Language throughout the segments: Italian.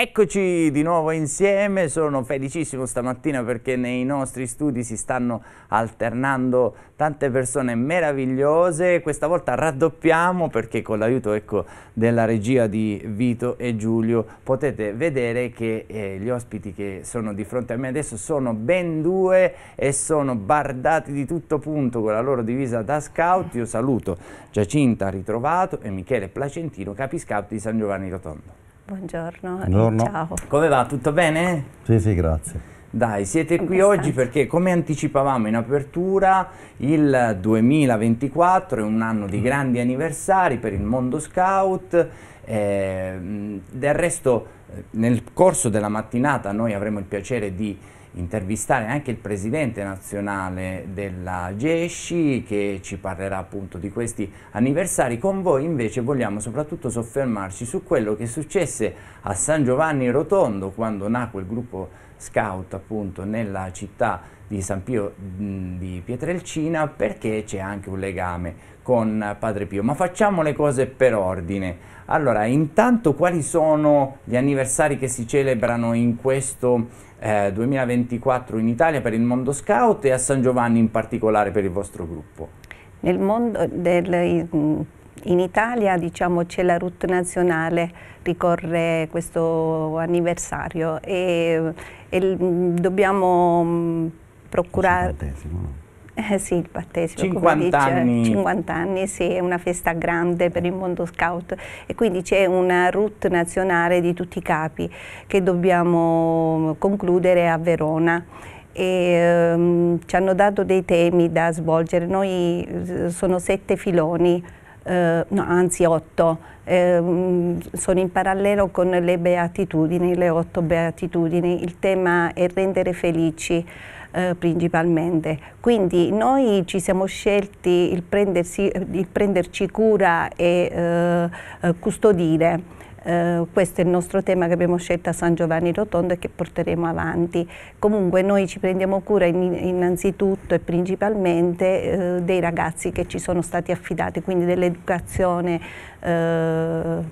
Eccoci di nuovo insieme, sono felicissimo stamattina perché nei nostri studi si stanno alternando tante persone meravigliose, questa volta raddoppiamo perché con l'aiuto ecco, della regia di Vito e Giulio potete vedere che eh, gli ospiti che sono di fronte a me adesso sono ben due e sono bardati di tutto punto con la loro divisa da scout, io saluto Giacinta Ritrovato e Michele Placentino, capiscout di San Giovanni Rotondo. Buongiorno. Buongiorno. Ciao. Come va? Tutto bene? Sì, sì, grazie. Dai, siete qui oggi perché come anticipavamo in apertura il 2024 è un anno di grandi anniversari per il mondo scout, eh, del resto eh, nel corso della mattinata noi avremo il piacere di intervistare anche il presidente nazionale della GESCI che ci parlerà appunto di questi anniversari. Con voi invece vogliamo soprattutto soffermarci su quello che successe a San Giovanni Rotondo quando nacque il gruppo scout appunto nella città di San Pio di Pietrelcina perché c'è anche un legame con Padre Pio, ma facciamo le cose per ordine. Allora, intanto quali sono gli anniversari che si celebrano in questo eh, 2024 in Italia per il mondo scout e a San Giovanni in particolare per il vostro gruppo? Nel mondo del, in Italia diciamo, c'è la route nazionale, ricorre questo anniversario e, e dobbiamo procurare... Eh sì, il battesimo. 50 dice, anni. 50 anni, sì, è una festa grande per il mondo scout e quindi c'è una route nazionale di tutti i capi che dobbiamo concludere a Verona. E, um, ci hanno dato dei temi da svolgere, noi eh, sono sette filoni, eh, no, anzi otto, eh, sono in parallelo con le beatitudini, le otto beatitudini, il tema è rendere felici eh, principalmente. Quindi noi ci siamo scelti il, prendersi, il prenderci cura e eh, eh custodire. Uh, questo è il nostro tema che abbiamo scelto a San Giovanni Rotondo e che porteremo avanti. Comunque noi ci prendiamo cura in, innanzitutto e principalmente uh, dei ragazzi che ci sono stati affidati, quindi dell'educazione uh,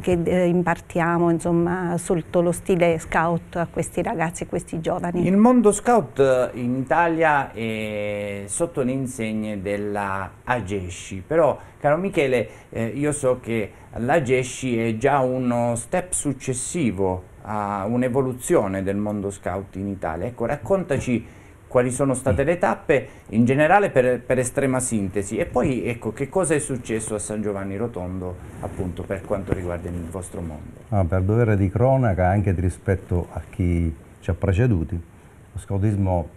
che eh, impartiamo insomma, sotto lo stile scout a questi ragazzi e questi giovani. Il mondo scout eh, in Italia è sotto le insegne della Agesci, però caro Michele eh, io so che l'Agesci è già uno step successivo a un'evoluzione del mondo scout in Italia. Ecco, raccontaci quali sono state mm. le tappe in generale per, per, estrema sintesi e poi ecco che cosa è successo a San Giovanni Rotondo appunto per quanto riguarda il vostro mondo. Ah, per dovere di cronaca anche di rispetto a chi ci ha preceduti, lo scautismo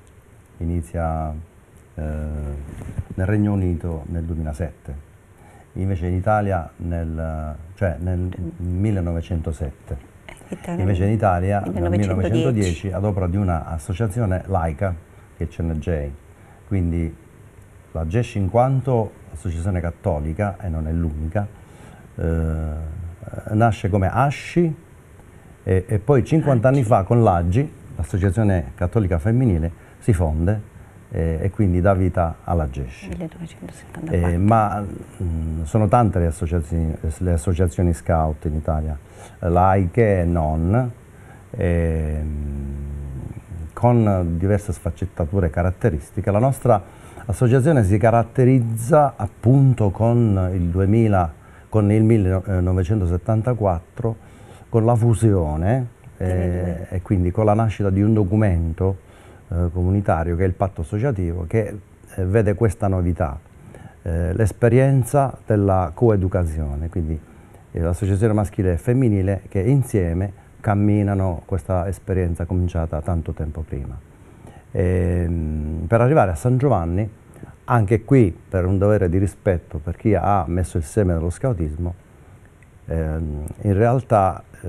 inizia eh, nel Regno Unito nel 2007, invece in Italia nel, cioè nel 1907. Invece in Italia nel 1910 ad opera di un'associazione laica che c'è una J. Quindi la GESH in quanto associazione cattolica, e non è l'unica, eh, nasce come ASCI e, e, poi 50 anni fa con l'AGI, l'associazione cattolica femminile, si fonde eh, e quindi dà vita alla GESCI. Eh, ma mh, mm, sono tante le associazioni, le associazioni scout in Italia, laiche e non. Ehm, con diverse sfaccettature caratteristiche. La nostra associazione si caratterizza appunto con il, 2000, con il 1974, eh, con la fusione eh, e quindi con la nascita di un documento eh, comunitario che è il patto associativo che eh, vede questa novità, eh, l'esperienza della coeducazione, quindi eh, l'associazione maschile e femminile che insieme camminano questa esperienza cominciata tanto tempo prima. E, ehm, per arrivare a San Giovanni, anche qui per un dovere di rispetto per chi ha messo il seme dello scautismo, ehm, in realtà eh,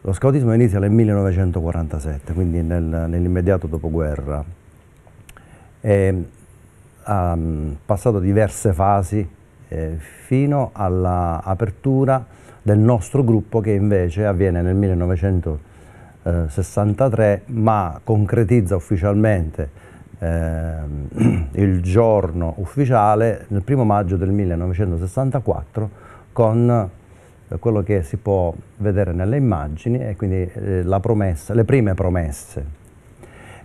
lo scautismo inizia nel 1947, quindi nel, nell'immediato dopoguerra. E, ehm, ha mm, passato diverse fasi eh, fino all'apertura del nostro gruppo che invece avviene nel 1963 ma concretizza ufficialmente ehm, il giorno ufficiale nel primo maggio del 1964 con eh, quello che si può vedere nelle immagini e quindi eh, promessa, le prime promesse.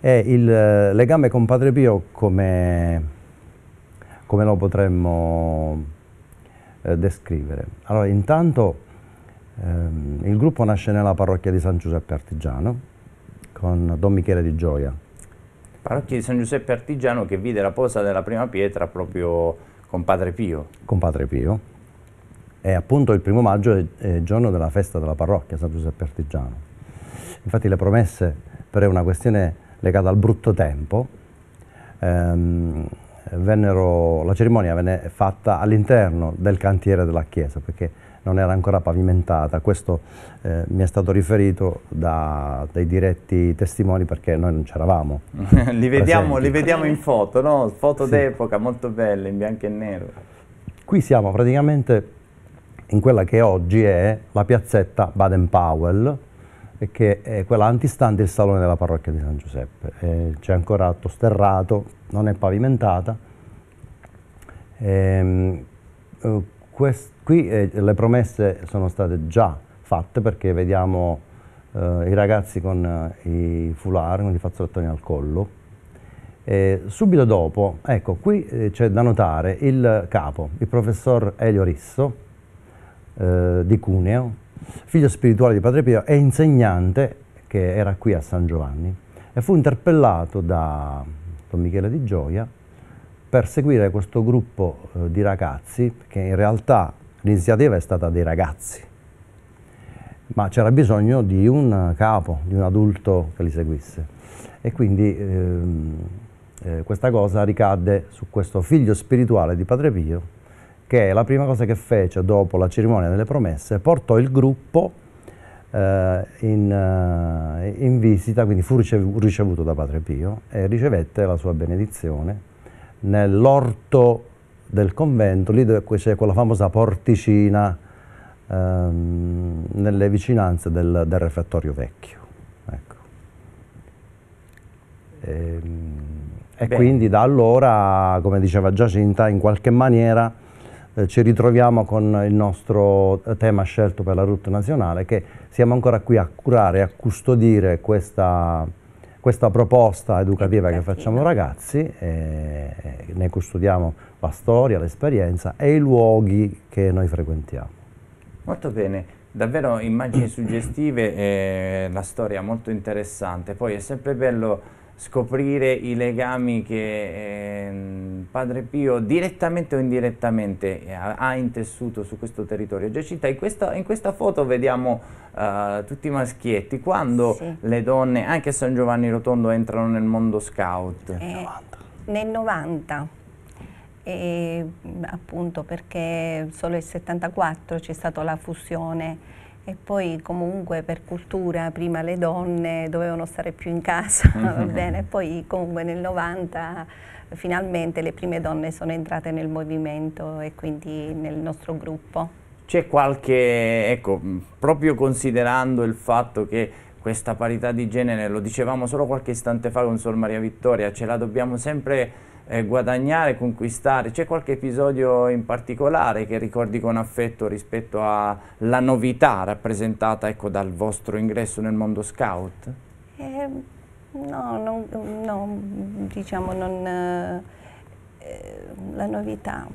E il legame con Padre Pio come come lo potremmo eh, descrivere? Allora, intanto ehm, il gruppo nasce nella parrocchia di San Giuseppe Artigiano con Don Michele di Gioia. Parrocchia di San Giuseppe Artigiano che vide la posa della prima pietra proprio con Padre Pio. Con Padre Pio. E appunto il primo maggio è, eh, il eh, giorno della festa della parrocchia San Giuseppe Artigiano. Infatti le promesse per una questione legata al brutto tempo ehm, vennero, la cerimonia venne fatta all'interno del cantiere della chiesa perché non era ancora pavimentata, questo eh, mi è stato riferito da, dai diretti testimoni perché noi non c'eravamo. li, vediamo, li, vediamo, in foto, no? foto sì. d'epoca molto belle, in bianco e nero. Qui siamo praticamente in quella che oggi è la piazzetta Baden-Powell, che è quella antistante il salone della parrocchia di San Giuseppe. Eh, C'è ancora Tosterrato, non è pavimentata. E, ehm, eh, quest, qui eh, le promesse sono state già fatte perché vediamo eh, i ragazzi con eh, i foulard, con i fazzolettoni al collo. E, subito dopo, ecco, qui eh, c'è da notare il capo, il professor Elio Risso di Cuneo, figlio spirituale di Padre Pio e insegnante che era qui a San Giovanni e fu interpellato da Don Michele di Gioia, per seguire questo gruppo eh, di ragazzi, che in realtà l'iniziativa è stata dei ragazzi, ma c'era bisogno di un capo, di un adulto che li seguisse. E quindi ehm, eh, questa cosa ricadde su questo figlio spirituale di Padre Pio, che la prima cosa che fece dopo la cerimonia delle promesse, portò il gruppo eh, in, eh, in, visita, quindi fu ricevuto da Padre Pio e ricevette la sua benedizione nell'orto del convento, lì dove c'è quella famosa porticina ehm, nelle vicinanze del, del refettorio vecchio. Ecco. Ehm, e, e quindi da allora, come diceva Giacinta, in qualche maniera eh, ci ritroviamo con il nostro eh, tema scelto per la route nazionale che siamo ancora qui a curare, e a custodire questa, questa proposta educativa che facciamo ragazzi, eh, ne custodiamo la storia, l'esperienza e i luoghi che noi frequentiamo. Molto bene, davvero immagini suggestive e la storia molto interessante, poi è sempre bello scoprire i legami che ehm, Padre Pio direttamente o indirettamente ha, eh, ha intessuto su questo territorio. Giacinta, in questa, in questa foto vediamo uh, tutti i maschietti, quando sì. le donne, anche a San Giovanni Rotondo, entrano nel mondo scout? Eh, 90. Nel 90. E, appunto perché solo nel 74 c'è stata la fusione e poi comunque per cultura prima le donne dovevano stare più in casa, mm bene? Poi comunque nel 90 finalmente le prime donne sono entrate nel movimento e quindi nel nostro gruppo. C'è qualche, ecco, proprio considerando il fatto che questa parità di genere, lo dicevamo solo qualche istante fa con Sol Maria Vittoria, ce la dobbiamo sempre eh, guadagnare, conquistare. C'è qualche episodio in particolare che ricordi con affetto rispetto alla novità rappresentata ecco, dal vostro ingresso nel mondo scout? Eh, no, non, no, diciamo non... Eh, la novità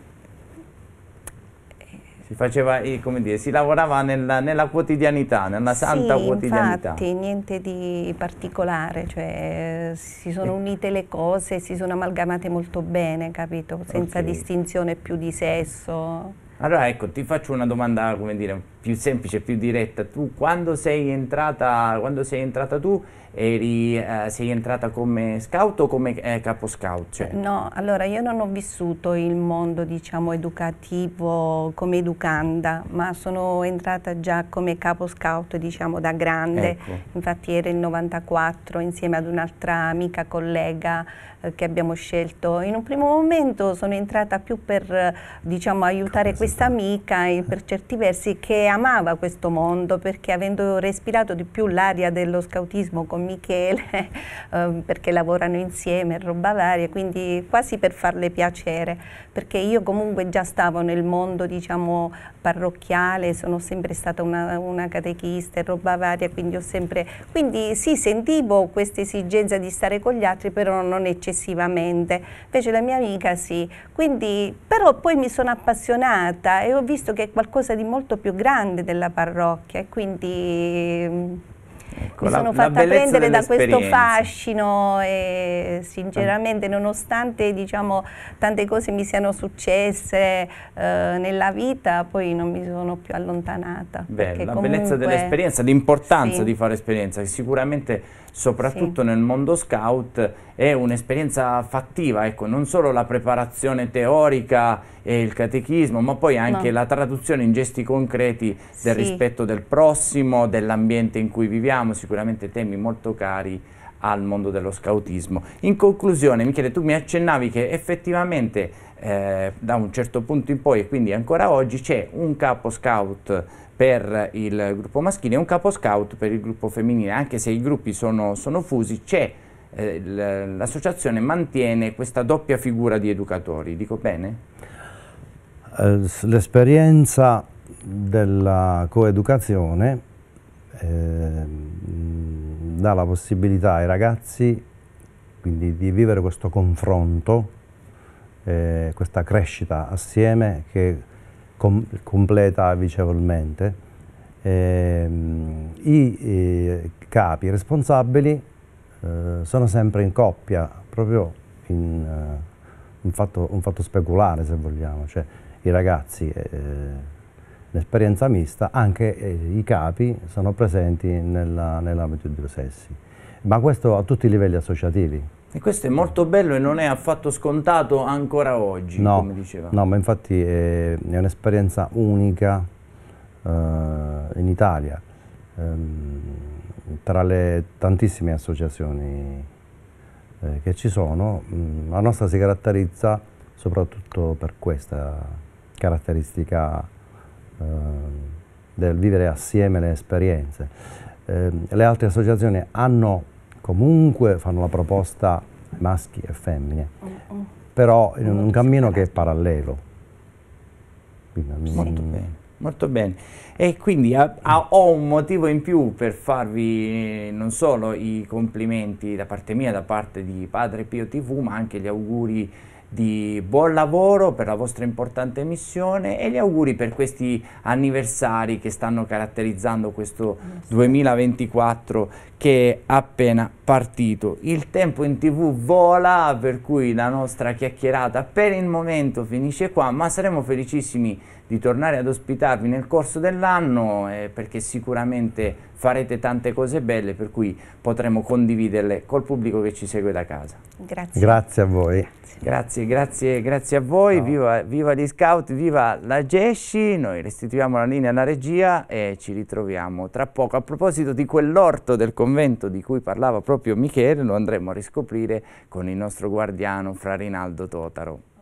si, faceva, dire, si lavorava nella, nella, quotidianità, nella santa sì, quotidianità. Infatti, niente di particolare, cioè eh, si sono unite le cose, si sono amalgamate molto bene, capito? Senza okay. distinzione più di sesso. Allora ecco, ti faccio una domanda, dire, più semplice, più diretta. Tu quando sei entrata, quando sei entrata tu, eri, eh, sei entrata come scout o come eh, capo scout? Cioè? No, allora io non ho vissuto il mondo, diciamo, educativo come educanda, ma sono entrata già come capo scout, diciamo, da grande. Ecco. Infatti era il 94 insieme ad un'altra amica collega eh, che abbiamo scelto. In un primo momento sono entrata più per, diciamo, aiutare questi questa amica e per certi versi che amava questo mondo perché avendo respirato di più l'aria dello scautismo con Michele eh, perché lavorano insieme, e roba varia, quindi quasi per farle piacere perché io comunque già stavo nel mondo diciamo parrocchiale, sono sempre stata una, una catechista e roba varia, quindi ho sempre... Quindi sì, sentivo questa esigenza di stare con gli altri, però non eccessivamente. Invece la mia amica sì. Quindi, però poi mi sono appassionata e ho visto che è qualcosa di molto più grande della parrocchia e quindi Ecco, Mi sono fatta prendere da questo fascino e sinceramente ah. nonostante diciamo, tante cose mi siano successe eh, nella vita poi non mi sono più allontanata. Bella, la comunque... bellezza dell'esperienza, l'importanza sì. di fare esperienza che sicuramente soprattutto sì. nel mondo scout è un'esperienza fattiva, ecco, non solo la preparazione teorica e il catechismo, ma poi anche no. la traduzione in gesti concreti del sì. rispetto del prossimo, dell'ambiente in cui viviamo abbiamo sicuramente temi molto cari al mondo dello scautismo. In conclusione, Michele, tu mi accennavi che effettivamente eh, da un certo punto in poi, e quindi ancora oggi, c'è un capo scout per il gruppo maschile e un capo scout per il gruppo femminile, anche se i gruppi sono, sono fusi, c'è eh, l'associazione mantiene questa doppia figura di educatori, dico bene? Eh, l'esperienza della coeducazione Ehm, dà la possibilità ai ragazzi quindi, di vivere questo confronto, eh, questa crescita assieme che com completa vicevolmente. Ehm, I eh, capi responsabili eh, sono sempre in coppia, proprio in, un, fatto, un fatto speculare se vogliamo, cioè i ragazzi l'esperienza mista, anche eh, i capi sono presenti nell'ambito nell'ambito di Sessi, ma questo a tutti i livelli associativi. E questo è molto bello e non è affatto scontato ancora oggi, no, come diceva. No, ma infatti è, è un'esperienza unica eh, in Italia, eh, tra le tantissime associazioni eh, che ci sono, mm, la nostra si caratterizza soprattutto per questa caratteristica eh, del vivere assieme le esperienze. Eh, le altre associazioni hanno comunque, fanno la proposta maschi e femmine, oh, oh. però in un cammino che è parallelo. Mm, molto bene. Molto bene. E quindi ha, ha, ho un motivo in più per farvi non solo i complimenti da parte mia, da parte di Padre Pio TV, ma anche gli auguri di buon lavoro per la vostra importante missione e gli auguri per questi anniversari che stanno caratterizzando questo 2024 che è appena partito. Il tempo in tv vola, per cui la nostra chiacchierata per il momento finisce qua, ma saremo felicissimi di tornare ad ospitarvi nel corso dell'anno eh, perché sicuramente farete tante cose belle per cui potremo condividerle col pubblico che ci segue da casa. Grazie. Grazie a voi. Grazie, grazie, grazie a voi. Viva, viva, gli scout, viva la Gesci. Noi restituiamo la linea alla regia e ci ritroviamo tra poco. A proposito di quell'orto del convento di cui parlava proprio proprio Michele lo andremo a riscoprire con il nostro guardiano Fra Rinaldo Totaro.